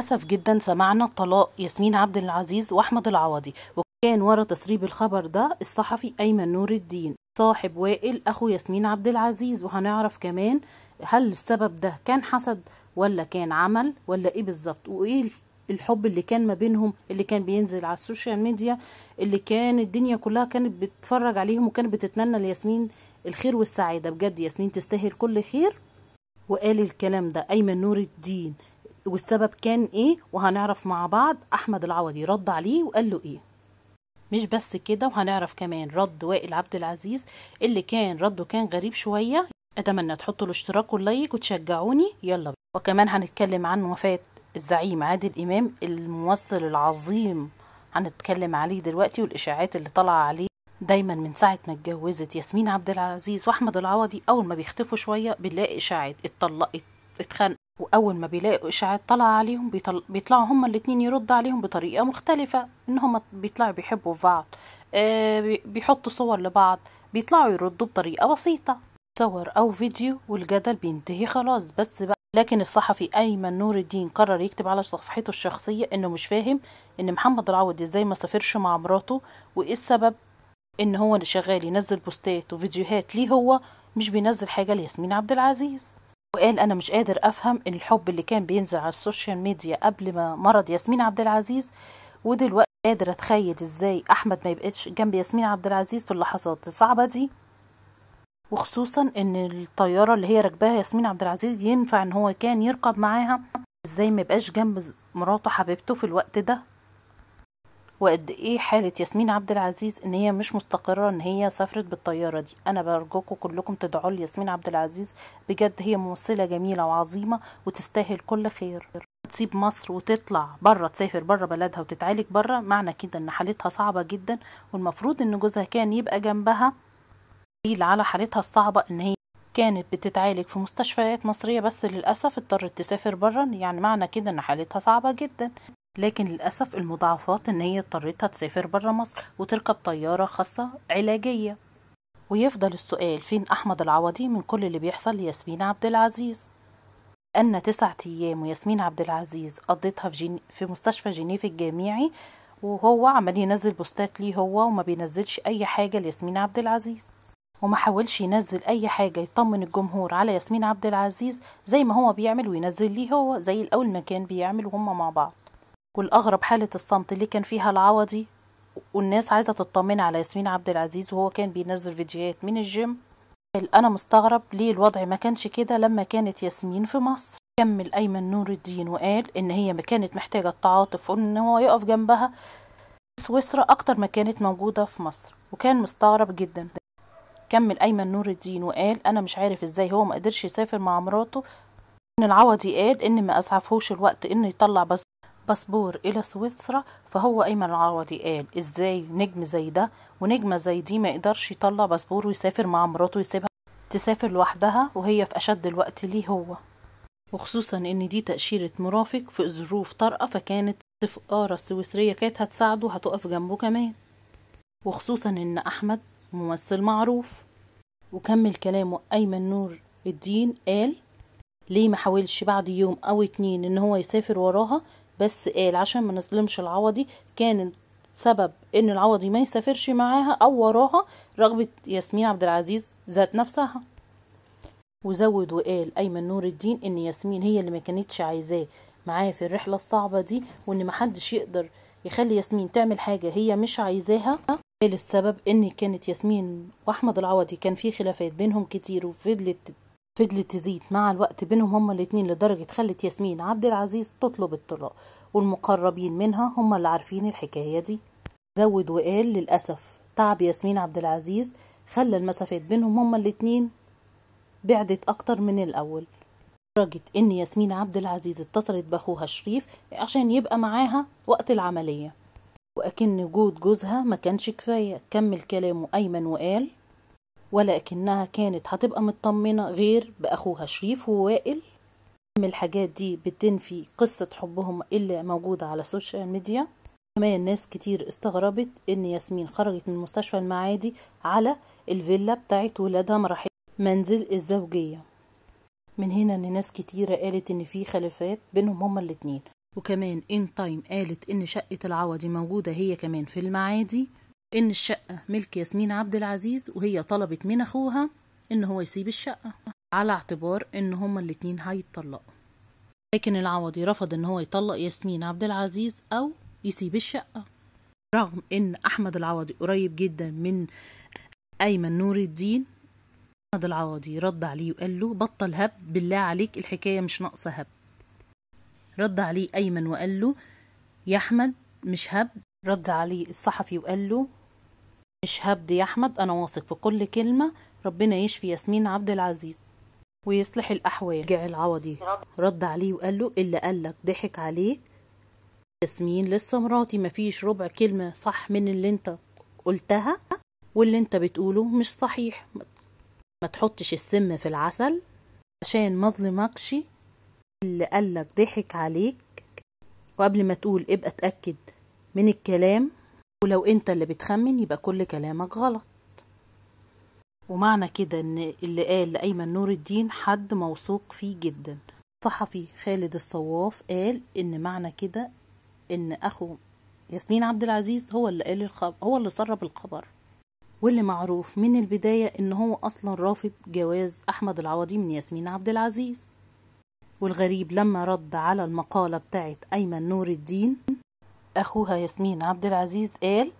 للأسف جدا سمعنا طلاق ياسمين عبد العزيز وأحمد العوضي وكان ورا تسريب الخبر ده الصحفي أيمن نور الدين صاحب وائل أخو ياسمين عبد العزيز وهنعرف كمان هل السبب ده كان حسد ولا كان عمل ولا إيه بالظبط وإيه الحب اللي كان ما بينهم اللي كان بينزل على السوشيال ميديا اللي كان الدنيا كلها كانت بتتفرج عليهم وكانت بتتمنى لياسمين الخير والسعادة بجد ياسمين تستاهل كل خير وقال الكلام ده أيمن نور الدين والسبب كان ايه وهنعرف مع بعض احمد العوضي رد عليه وقال له ايه مش بس كده وهنعرف كمان رد وائل عبد العزيز اللي كان رده كان غريب شويه اتمنى تحطوا الاشتراك واللايك وتشجعوني يلا بي. وكمان هنتكلم عن وفاه الزعيم عادل امام الممثل العظيم هنتكلم عليه دلوقتي والاشاعات اللي طالعه عليه دايما من ساعه ما اتجوزت ياسمين عبد العزيز واحمد العوضي اول ما بيختفوا شويه بنلاقي اشاعات اتطلقت اتخانقوا واول ما بيلاقوا اشاعات طالعه عليهم بيطل... بيطلعوا هما الاتنين يردوا عليهم بطريقه مختلفه ان هما بيطلعوا بيحبوا في بعض آه بيحطوا صور لبعض بيطلعوا يردوا بطريقه بسيطه صور او فيديو والجدل بينتهي خلاص بس بقى لكن الصحفي ايمن نور الدين قرر يكتب على صفحته الشخصيه انه مش فاهم ان محمد العوضي ازاي ما سافرش مع مراته وايه السبب ان هو شغال ينزل بوستات وفيديوهات ليه هو مش بينزل حاجه لياسمين عبد العزيز وقال انا مش قادر افهم الحب اللي كان بينزل على السوشيال ميديا قبل ما مرض ياسمين عبد العزيز ودلوقتي قادر اتخيل ازاي احمد ما يبقتش جنب ياسمين عبد العزيز في اللحظات الصعبه دي وخصوصا ان الطياره اللي هي راكباها ياسمين عبد العزيز ينفع ان هو كان يركب معاها ازاي ما يبقاش جنب مراته حبيبته في الوقت ده وقد ايه حاله ياسمين عبد العزيز ان هي مش مستقره ان هي سافرت بالطياره دي انا برجوكم كلكم تدعوا لياسمين عبد العزيز بجد هي ممثله جميله وعظيمه وتستاهل كل خير تسيب مصر وتطلع بره تسافر بره بلدها وتتعالج بره معنى كده ان حالتها صعبه جدا والمفروض ان جوزها كان يبقى جنبها دليل على حالتها الصعبه ان هي كانت بتتعالج في مستشفيات مصريه بس للاسف اضطرت تسافر بره يعني معنى كده ان حالتها صعبه جدا لكن للأسف المضاعفات إن هي اضطرتها تسافر برا مصر وتركب طيارة خاصة علاجية ويفضل السؤال فين أحمد العوضي من كل اللي بيحصل لياسمين عبد العزيز أن تسعة أيام وياسمين عبد العزيز قضيتها في, جن... في مستشفى جنيف الجامعي وهو عمال ينزل بوستات ليه هو وما بينزلش أي حاجة لياسمين عبد العزيز وما حاولش ينزل أي حاجة يطمن الجمهور على ياسمين عبد العزيز زي ما هو بيعمل وينزل ليه هو زي الأول ما كان بيعمل وهم مع بعض والأغرب حالة الصمت اللي كان فيها العوضي والناس عايزة تطمن على ياسمين عبد العزيز وهو كان بينزل فيديوهات من الجيم أنا مستغرب ليه الوضع ما كانش كده لما كانت ياسمين في مصر كمل أيمن نور الدين وقال إن هي ما كانت محتاجة التعاطف وإن هو يقف جنبها سويسرا أكتر ما كانت موجودة في مصر وكان مستغرب جدا كمل أيمن نور الدين وقال أنا مش عارف إزاي هو ما قدرش يسافر مع مراته إن العوضي قال إن ما أسعفهوش الوقت إنه يطلع بس باسبور إلى سويسرا فهو أيمن العوضي قال إزاي نجم زي ده ونجمة زي دي ما يقدرش يطلع باسبور ويسافر مع مراته يسيبها تسافر لوحدها وهي في أشد الوقت ليه هو وخصوصا إن دي تأشيرة مرافق في ظروف طارئة فكانت السفارة السويسرية كانت هتساعده هتقف جنبه كمان وخصوصا إن أحمد ممثل معروف وكمل كلامه أيمن نور الدين قال ليه ما حاولش بعد يوم او اتنين ان هو يسافر وراها بس عشان ما نظلمش العوضي كانت سبب ان العوضي ما يسافرش معاها او وراها رغبة ياسمين عبد العزيز ذات نفسها وزود وقال ايمن نور الدين ان ياسمين هي اللي ما كانتش عايزاه معاه في الرحلة الصعبة دي وان محدش يقدر يخلي ياسمين تعمل حاجة هي مش عايزاها قال السبب ان كانت ياسمين واحمد العوضي كان في خلافات بينهم كتير وفضلت فضلت تزيد مع الوقت بينهم هما الاتنين لدرجة خلت ياسمين عبد العزيز تطلب الطلاق والمقربين منها هما اللي عارفين الحكاية دي زود وقال للأسف تعب ياسمين عبد العزيز خلى المسافات بينهم هما الاتنين بعدت أكتر من الأول لدرجة إن ياسمين عبد العزيز اتصلت بأخوها شريف عشان يبقى معاها وقت العملية وأكن وجود جوزها ما كانش كفاية كمل كلامه أيمن وقال ولكنها كانت هتبقى مطمنة غير بأخوها شريف ووائل من الحاجات دي بتنفي قصة حبهم اللي موجودة على السوشيال ميديا كمان ناس كتير استغربت ان ياسمين خرجت من مستشفى المعادي على الفيلا بتاعت ولادها مراحل منزل الزوجية من هنا ان ناس كتيرة قالت ان في خلافات بينهم هما الاتنين وكمان ان تايم قالت ان شقة العوضي موجودة هي كمان في المعادي إن الشقة ملك ياسمين عبد العزيز وهي طلبت من أخوها إن هو يسيب الشقة على اعتبار إن هما الاتنين هيتطلقوا لكن العوضي رفض إن هو يطلق ياسمين عبد العزيز أو يسيب الشقة رغم إن أحمد العوضي قريب جدا من أيمن نور الدين أحمد العوضي رد عليه وقال له بطل هب بالله عليك الحكاية مش ناقصة هب رد عليه أيمن وقال له يا أحمد مش هب رد عليه الصحفي وقال له مش هبد يا أحمد أنا واثق في كل كلمة ربنا يشفي ياسمين عبد العزيز ويصلح الأحوال رجع العوضي رد عليه وقال له اللي قالك ضحك عليك ياسمين لسه مراتي مفيش ربع كلمة صح من اللي انت قلتها واللي انت بتقوله مش صحيح ما تحطش السم في العسل عشان مظلمكش اللي قالك ضحك عليك وقبل ما تقول ابقى اتأكد من الكلام ولو انت اللي بتخمن يبقى كل كلامك غلط ومعنى كده ان اللي قال لأيمن نور الدين حد موثوق فيه جدا صحفي خالد الصواف قال ان معنى كده ان اخو ياسمين عبد العزيز هو اللي قال الخبر هو اللي سرب الخبر واللي معروف من البداية ان هو اصلا رافض جواز احمد العوضي من ياسمين عبد العزيز والغريب لما رد على المقالة بتاعت ايمن نور الدين أخوها ياسمين عبد العزيز قال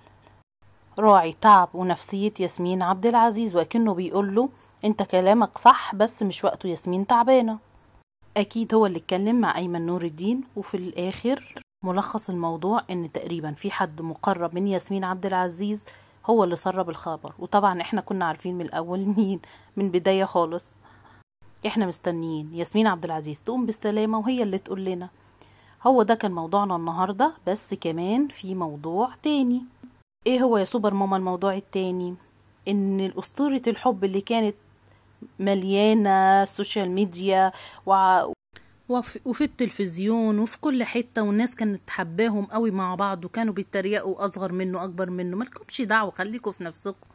راعي تعب ونفسية ياسمين عبد العزيز وكأنه بيقول له أنت كلامك صح بس مش وقته ياسمين تعبانة أكيد هو اللي اتكلم مع أيمن نور الدين وفي الآخر ملخص الموضوع ان تقريبا في حد مقرب من ياسمين عبد العزيز هو اللي سرب الخبر وطبعا احنا كنا عارفين من الاول مين من بدايه خالص احنا مستنيين ياسمين عبد العزيز تقوم بالسلامه وهي اللي تقول لنا هو ده كان موضوعنا النهاردة بس كمان في موضوع تاني ايه هو يا سوبر ماما الموضوع التاني ان اسطورة الحب اللي كانت مليانة السوشيال ميديا و... وفي, وفي التلفزيون وفي كل حته والناس كانت حباهم قوي مع بعض وكانوا بيتريقوا اصغر منه اكبر منه ملكمش دعوه خليكم في نفسكم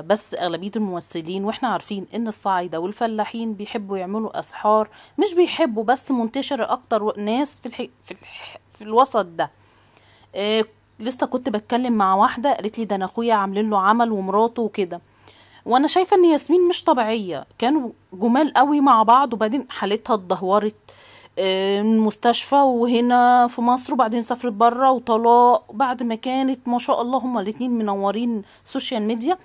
بالمناسبة بس أغلبية الممثلين وإحنا عارفين إن الصعايدة والفلاحين بيحبوا يعملوا أسحار مش بيحبوا بس منتشرة أكتر ناس في, الحي... في, الح... في الوسط ده آه لسه كنت بتكلم مع واحدة قالت لي ده أنا أخويا عاملين له عمل ومراته وكده وأنا شايفة إن ياسمين مش طبيعية كانوا جمال قوي مع بعض وبعدين حالتها اتدهورت آه، من مستشفى وهنا في مصر وبعدين سافرت بره وطلاق بعد ما كانت ما شاء الله هما الاتنين منورين سوشيال ميديا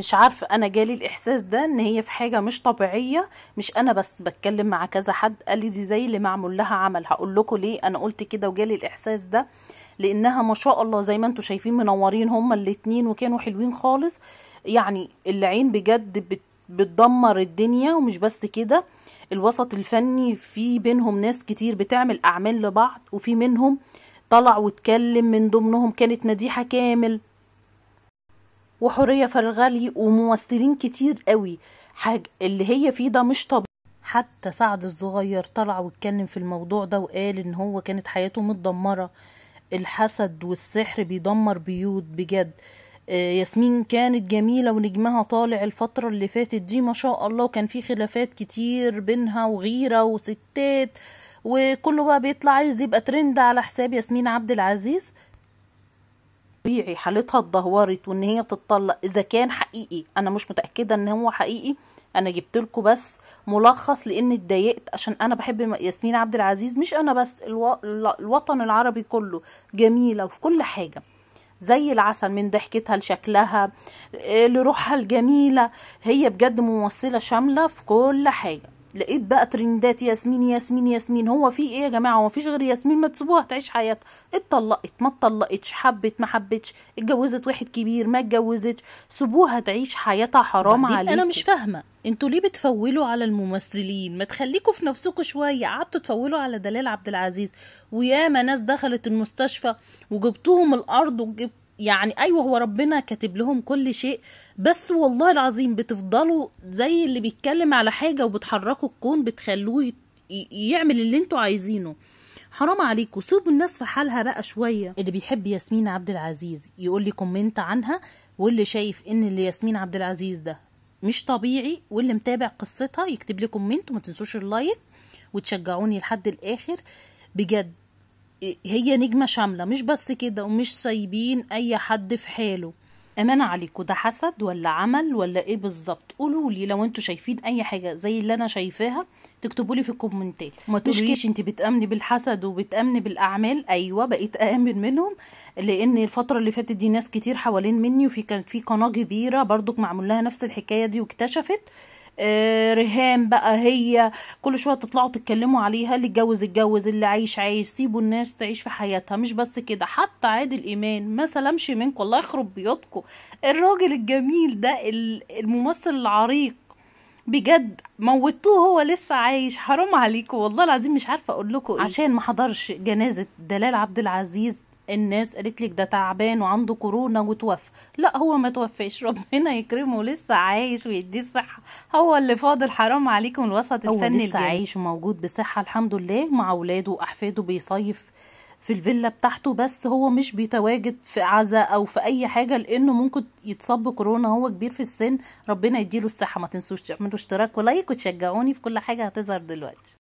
مش عارفه انا جالي الاحساس ده ان هي في حاجه مش طبيعيه مش انا بس بتكلم مع كذا حد قال لي دي زي اللي معمول لها عمل هقول لكم ليه انا قلت كده وجالي الاحساس ده لانها ما شاء الله زي ما انتم شايفين منورين هما الاتنين وكانوا حلوين خالص يعني العين بجد بت بتدمر الدنيا ومش بس كده الوسط الفني في بينهم ناس كتير بتعمل اعمال لبعض وفي منهم طلع واتكلم من ضمنهم كانت مديحه كامل وحوريه فرغلي وممثلين كتير قوي حاجة اللي هي فيه ده مش طبيعي حتى سعد الصغير طلع واتكلم في الموضوع ده وقال ان هو كانت حياته متدمره الحسد والسحر بيدمر بيوت بجد آه، ياسمين كانت جميلة ونجمها طالع الفترة اللي فاتت دي ما شاء الله كان في خلافات كتير بينها وغيرة وستات وكله بقى بيطلع عايز يبقى ترند على حساب ياسمين عبد العزيز طبيعي حالتها اتدهورت وان هي تتطلق اذا كان حقيقي انا مش متاكده ان هو حقيقي انا جبت لكم بس ملخص لان اتضايقت عشان انا بحب ياسمين عبد العزيز مش انا بس الو... الوطن العربي كله جميله وفي كل حاجه زي العسل من ضحكتها لشكلها آه، لروحها الجميله هي بجد ممثله شامله في كل حاجه لقيت بقى ترندات ياسمين ياسمين ياسمين هو في ايه يا جماعه هو مفيش غير ياسمين ما تسيبوها تعيش حياتها اتطلقت ما اتطلقتش حبت ما حبتش اتجوزت واحد كبير ما اتجوزتش سيبوها تعيش حياتها حرام عليك انا مش فاهمه انتوا ليه بتفولوا على الممثلين ما تخليكوا في نفسكوا شويه قعدتوا تفولوا على دلال عبد العزيز وياما ناس دخلت المستشفى وجبتوهم الارض وجبت يعني ايوه هو ربنا كاتب لهم كل شيء بس والله العظيم بتفضلوا زي اللي بيتكلم على حاجه وبتحركوا الكون بتخلوه يعمل اللي انتوا عايزينه حرام عليكم سيبوا الناس في حالها بقى شويه اللي بيحب ياسمين عبد العزيز يقول لي كومنت عنها واللي شايف ان اللي ياسمين عبد العزيز ده مش طبيعي واللي متابع قصتها يكتب لي كومنت وما تنسوش اللايك وتشجعوني لحد الاخر بجد هي نجمة شاملة مش بس كده ومش سايبين أي حد في حاله أمانة عليكم ده حسد ولا عمل ولا إيه بالظبط قولوا لي لو أنتوا شايفين أي حاجة زي اللي أنا شايفاها تكتبوا لي في الكومنتات وما تقوليش انت بتامني بالحسد وبتامني بالاعمال ايوه بقيت اامن منهم لان الفتره اللي فاتت دي ناس كتير حوالين مني وفي كانت في قناه كبيره برضك معمول لها نفس الحكايه دي واكتشفت آه، رهام بقى هي كل شويه تطلعوا تتكلموا عليها اللي اتجوز اتجوز اللي عايش عايش سيبوا الناس تعيش في حياتها مش بس كده حتى عادل امام ما سلمش منكم الله يخرب بيوتكم الراجل الجميل ده الممثل العريق بجد موتوه هو لسه عايش حرام عليكم والله العظيم مش عارفه اقول لكم إيه. عشان ما حضرش جنازه دلال عبد العزيز الناس قالت لك ده تعبان وعنده كورونا وتوفى لا هو ما توفاش ربنا يكرمه لسه عايش ويديه الصحه هو اللي فاضل حرام عليكم الوسط الفني هو لسه الجاي. عايش وموجود بصحه الحمد لله مع اولاده واحفاده بيصيف في الفيلا بتاعته بس هو مش بيتواجد في عزاء او في اي حاجه لانه ممكن يتصاب بكورونا هو كبير في السن ربنا يديله الصحه ما تنسوش تعملوا اشتراك ولايك وتشجعوني في كل حاجه هتظهر دلوقتي